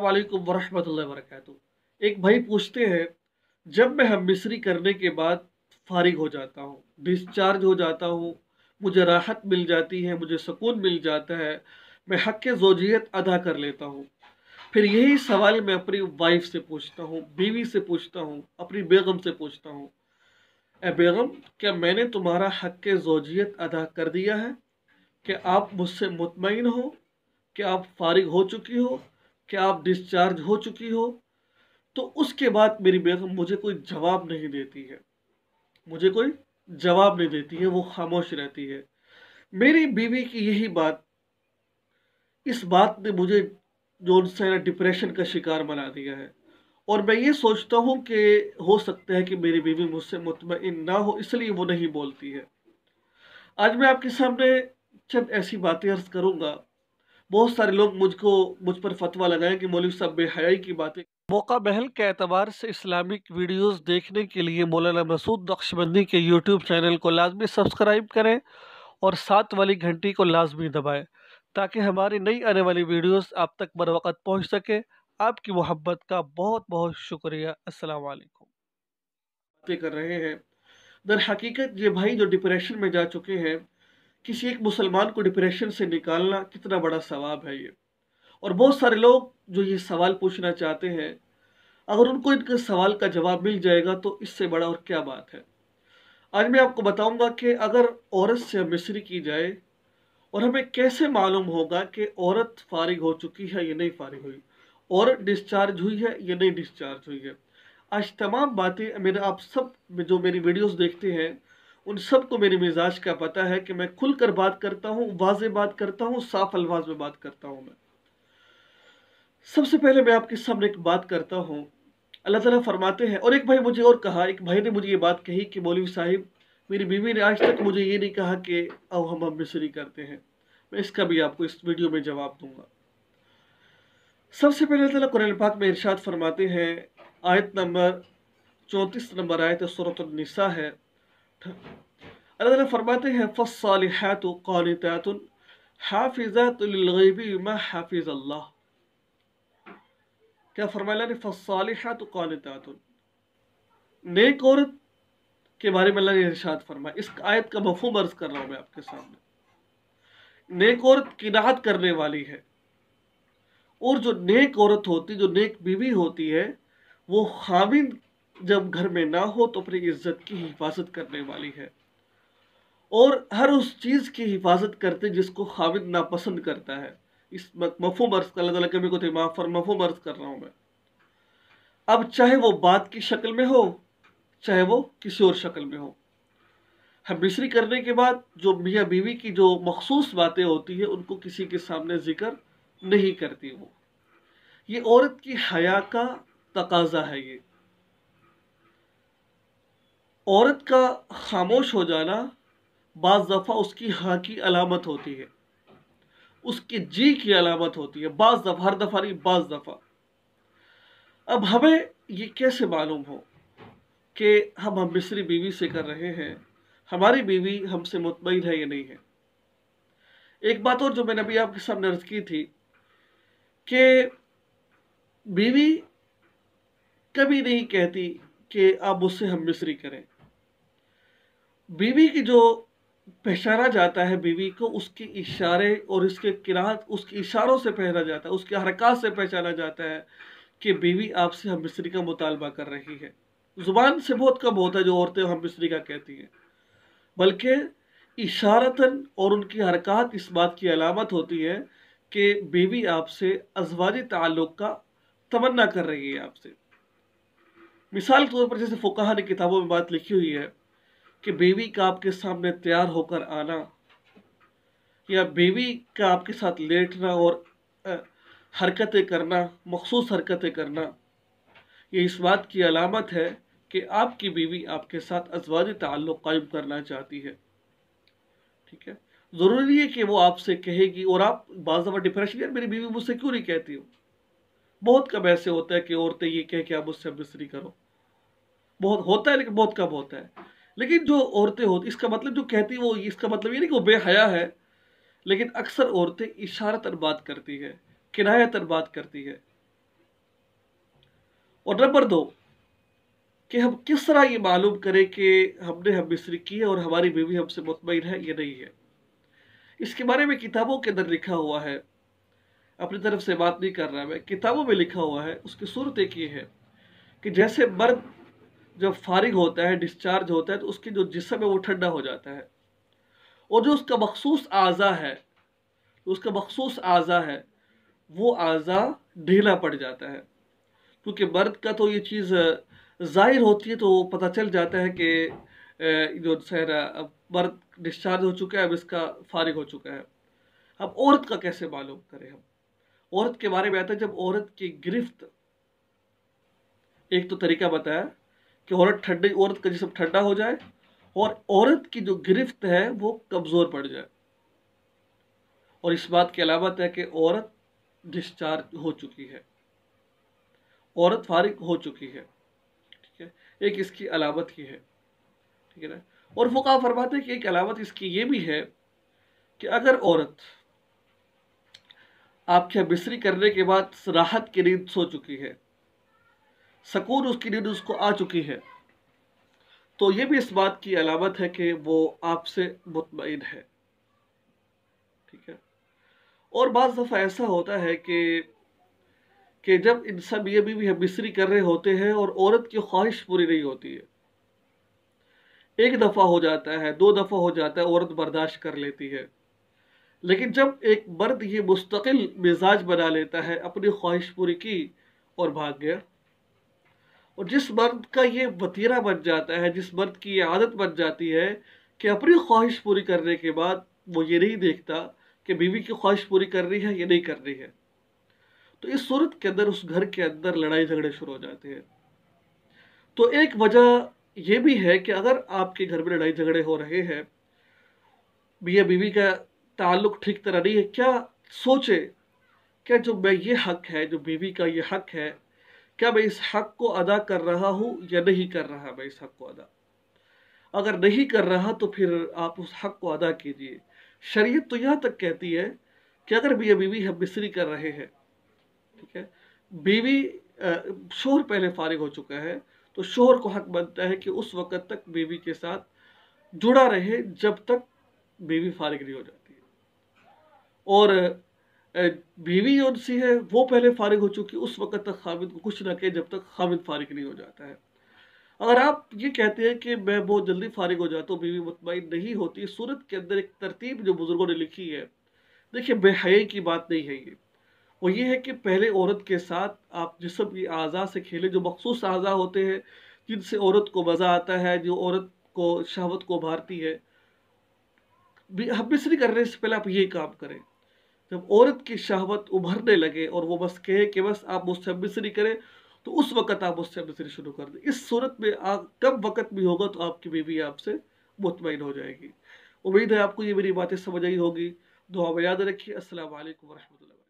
वालेकुम वरहमतुल्लाहि वरकू एक भाई पूछते हैं जब मैं हम मिस्री करने के बाद फारिग हो जाता हूँ डिस्चार्ज हो जाता हूँ मुझे राहत मिल जाती है मुझे सुकून मिल जाता है मैं हक जोजियत अदा कर लेता हूँ फिर यही सवाल मैं अपनी वाइफ से पूछता हूँ बीवी से पूछता हूँ अपनी बेगम से पूछता हूँ ए बेगम क्या मैंने तुम्हारा हक जोजियत अदा कर दिया है क्या आप मुझसे मुतमिन हो क्या आप फारिग हो चुकी हो कि आप डिस्चार्ज हो चुकी हो तो उसके बाद मेरी बेगम मुझे कोई जवाब नहीं देती है मुझे कोई जवाब नहीं देती है वो खामोश रहती है मेरी बीवी की यही बात इस बात ने मुझे जो डिप्रेशन का शिकार बना दिया है और मैं ये सोचता हूँ कि हो सकता है कि मेरी बीवी मुझसे मुतमिन ना हो इसलिए वो नहीं बोलती है आज मैं आपके सामने चंद ऐसी बातें अर्ज करूँगा बहुत सारे लोग मुझको मुझ पर फतवा लगाएं कि मौलवी साहब बेहयाई की बातें मौका महल के अतबार से इस्लामिक वीडियोस देखने के लिए मौलाना मसूद नक्शबंदी के यूट्यूब चैनल को लाजमी सब्सक्राइब करें और साथ वाली घंटी को लाजमी दबाएं ताकि हमारी नई आने वाली वीडियोस आप तक बर वक्त पहुँच सके आपकी मोहब्बत का बहुत बहुत शुक्रिया असलकुम बातें कर रहे हैं दर हकीकत ये भाई जो डिप्रेशन में जा चुके हैं किसी एक मुसलमान को डिप्रेशन से निकालना कितना बड़ा सवाब है ये और बहुत सारे लोग जो ये सवाल पूछना चाहते हैं अगर उनको इनके सवाल का जवाब मिल जाएगा तो इससे बड़ा और क्या बात है आज मैं आपको बताऊंगा कि अगर औरत से मिस्री की जाए और हमें कैसे मालूम होगा कि औरत फारिग हो चुकी है या नहीं फारिग हुई औरत डिस्चार्ज हुई है या नहीं डिस्चार्ज हुई है आज तमाम बातें मेरे आप सब जो मेरी वीडियोस देखते हैं उन सबको मेरे मिजाज का पता है कि मैं खुल कर बात करता हूँ वाज बात करता हूँ साफ अल्फाज में बात करता हूँ मैं सबसे पहले मैं आपके सामने एक बात करता हूँ अल्लाह ताला फरमाते हैं और एक भाई मुझे और कहा एक भाई ने मुझे ये बात कही कि मौलवी साहिब मेरी बीवी ने आज तक मुझे ये नहीं कहा कि अब हम हम मिसरी करते हैं मैं इसका भी आपको इस वीडियो में जवाब दूंगा सबसे पहले तला कुरान पाक में इर्शाद फरमाते हैं आयत नंबर चौंतीस नंबर आयत सूरत निसा है अल्लाह ताला फरमाते हैं फसालिहातु क़ानितात हाफिजातु लिलग़ैबी मा हाफिज़ अल्लाह क्या फरमाया ने फसालिहातु क़ानितात नेक औरत के बारे में अल्लाह ने इरशाद फरमाया इस आयत का मफहूम अर्ज़ कर रहा हूँ मैं आपके सामने नेक औरत किनात करने वाली है और जो नेक औरत होती जो नेक बीवी होती है वो खाविंद जब घर में ना हो तो अपनी इज्जत की हिफाजत करने वाली है और हर उस चीज़ की हिफाजत करते जिसको खाविद नापसंद करता है इस मफो मर्ज अल्लाह को तो फर मफो मर्ज कर रहा हूँ मैं अब चाहे वो बात की शक्ल में हो चाहे वो किसी और शक्ल में हो हम मिश्री करने के बाद जो मियाँ बीवी की जो मखसूस बातें होती है उनको किसी के सामने जिक्र नहीं करती वो ये औरत की हया का तकाजा है ये औरत का खामोश हो जाना बज़ दफ़ा उसकी हाँ की अलामत होती है उसके जी की अलामत होती है बाज़ दफ़ा हर दफ़ा नहीं बाज़ दफ़ा अब हमें ये कैसे मालूम हो कि हम हम मिसरी बीवी से कर रहे हैं हमारी बीवी हमसे मुतमिन है या नहीं है एक बात और जो मैंने अभी आपके सामने अर्ज की थी कि बीवी कभी नहीं कहती कि आप उससे हम मिसरी करें बीवी की जो पहचाना जाता है बीवी को उसके इशारे और इसके किरात उसके इशारों से पहचाना जाता है उसके हरकत से पहचाना जाता है कि बीवी आपसे हम मिस्री का मुतालबा कर रही है ज़ुबान से बहुत कम होता है जो औरतें हम मिस्री का कहती हैं बल्कि इशारतन और उनकी हरकत इस बात की अलामत होती है कि बीवी आपसे अजवाजी ताल्लुक़ का तमन्ना कर रही है आपसे मिसाल के तौर पर जैसे फ़ुकाहा ने किताबों में बात लिखी हुई है कि बेबी का आपके सामने तैयार होकर आना या बेबी का आपके साथ लेटना और हरकतें करना मखसूस हरकतें करना ये इस बात की अलामत है कि आपकी बीवी आपके साथ अजवाजी ताल्लुक़ कायम करना चाहती है ठीक है ज़रूरी है कि वो आपसे कहेगी और आप बाज़ दफ़ा डिप्रेशन यार मेरी बीवी मुझसे क्यों नहीं कहती हो बहुत कम ऐसे होता है कि औरतें ये कह के आप मुझसे मिस्री करो बहुत होता है लेकिन बहुत कम होता है लेकिन जो औरतें होती इसका मतलब जो कहती वो इसका मतलब ये नहीं कि वो बेहया है लेकिन अक्सर औरतें इशारतन बात करती है तर बात करती है और नंबर दो कि हम किस तरह ये मालूम करें कि हमने हम मिस्री की है और हमारी बीवी हमसे मुतमिन है या नहीं है इसके बारे में किताबों के अंदर लिखा हुआ है अपनी तरफ से बात नहीं कर रहा मैं किताबों में लिखा हुआ है उसकी सूरत एक ये है कि जैसे मर्द जब फारिग होता है डिस्चार्ज होता है तो उसकी जो जिसम है वो ठंडा हो जाता है और जो उसका मखसूस आज़ा है उसका मखसूस आज़ा है वो आज़ा ढीला पड़ जाता है क्योंकि मर्द का तो ये चीज़ ज़ाहिर होती है तो पता चल जाता है कि जो सहरा अब मर्द डिस्चार्ज हो चुका है अब इसका फारिग हो चुका है अब औरत का कैसे मालूम करें हम औरत के बारे में आता है जब औरत की गिरफ्त एक तो तरीका बताया कि औरत ठंडी औरत का जिसम ठंडा हो जाए और औरत की जो गिरफ्त है वो कमज़ोर पड़ जाए और इस बात की अलामत है कि औरत डिस्चार्ज हो चुकी है औरत फारिग हो चुकी है ठीक है एक इसकी अलामत ही है ठीक है ना और वो कहा फरमाते हैं कि एक अलामत इसकी ये भी है कि अगर औरत आपके बिस्तरी करने के बाद राहत की नींद सो चुकी है सकून उसकी नींद उसको आ चुकी है तो ये भी इस बात की अलामत है कि वो आपसे मुतमिन है ठीक है और बज़ दफ़ा ऐसा होता है कि कि जब सब ये भी, भी हम मिसरी कर रहे होते हैं और औरत की ख्वाहिश पूरी नहीं होती है एक दफ़ा हो जाता है दो दफ़ा हो जाता है औरत बर्दाश्त कर लेती है लेकिन जब एक मर्द ये मुस्तकिल मिजाज बना लेता है अपनी ख्वाहिश पूरी की और भाग गया और जिस मर्द का ये वतीरा बन जाता है जिस मर्द की ये आदत बन जाती है कि अपनी ख्वाहिश पूरी करने के बाद वो ये नहीं देखता कि बीवी की ख्वाहिश पूरी करनी है या नहीं करनी है तो इस सूरत के अंदर उस घर के अंदर लड़ाई झगड़े शुरू हो जाते हैं तो एक वजह यह भी है कि अगर आपके घर में लड़ाई झगड़े हो रहे हैं बिया बीवी का ताल्लुक ठीक तरह नहीं है क्या सोचे क्या जो मैं ये हक है जो बीवी का ये हक है क्या मैं इस हक को अदा कर रहा हूँ या नहीं कर रहा मैं इस हक को अदा अगर नहीं कर रहा तो फिर आप उस हक को अदा कीजिए शरीयत तो यहाँ तक कहती है कि अगर भैया बीवी हम मिस्री कर रहे हैं ठीक है बीवी शोहर पहले फारिग हो चुका है तो शोहर को हक बनता है कि उस वक़्त तक बीवी के साथ जुड़ा रहे जब तक बीवी फारिग नहीं हो जाती और बीवी जो सी है वो पहले फारिग हो चुकी उस वक्त तक खामिद को कुछ ना कहे जब तक खामिद फारिग नहीं हो जाता है अगर आप ये कहते हैं कि मैं बहुत जल्दी फारिग हो जाता हूँ बीवी मुतमिन नहीं होती सूरत के अंदर एक तरतीब जो बुज़ुर्गों ने लिखी है देखिए बेहयाई की बात नहीं है ये वो ये है कि पहले औरत के साथ आप जिसम की अज़ा से खेले जो मखसूस अज़ा होते हैं जिनसे औरत को मज़ा आता है जो औरत को शहवत को उभारती है हम मिसरी करने से पहले आप ये काम करें जब औरत की शहवत उभरने लगे और वो बस कहे कि बस आप मुझसे बिसरी करें तो उस वक्त आप मुझसे बिसरी शुरू कर दें इस सूरत में आप कब वक्त भी होगा तो आपकी बीवी आपसे मुतमिन हो जाएगी उम्मीद है आपको ये मेरी बातें समझ आई होगी दुआ में याद रखिए असल वरहमल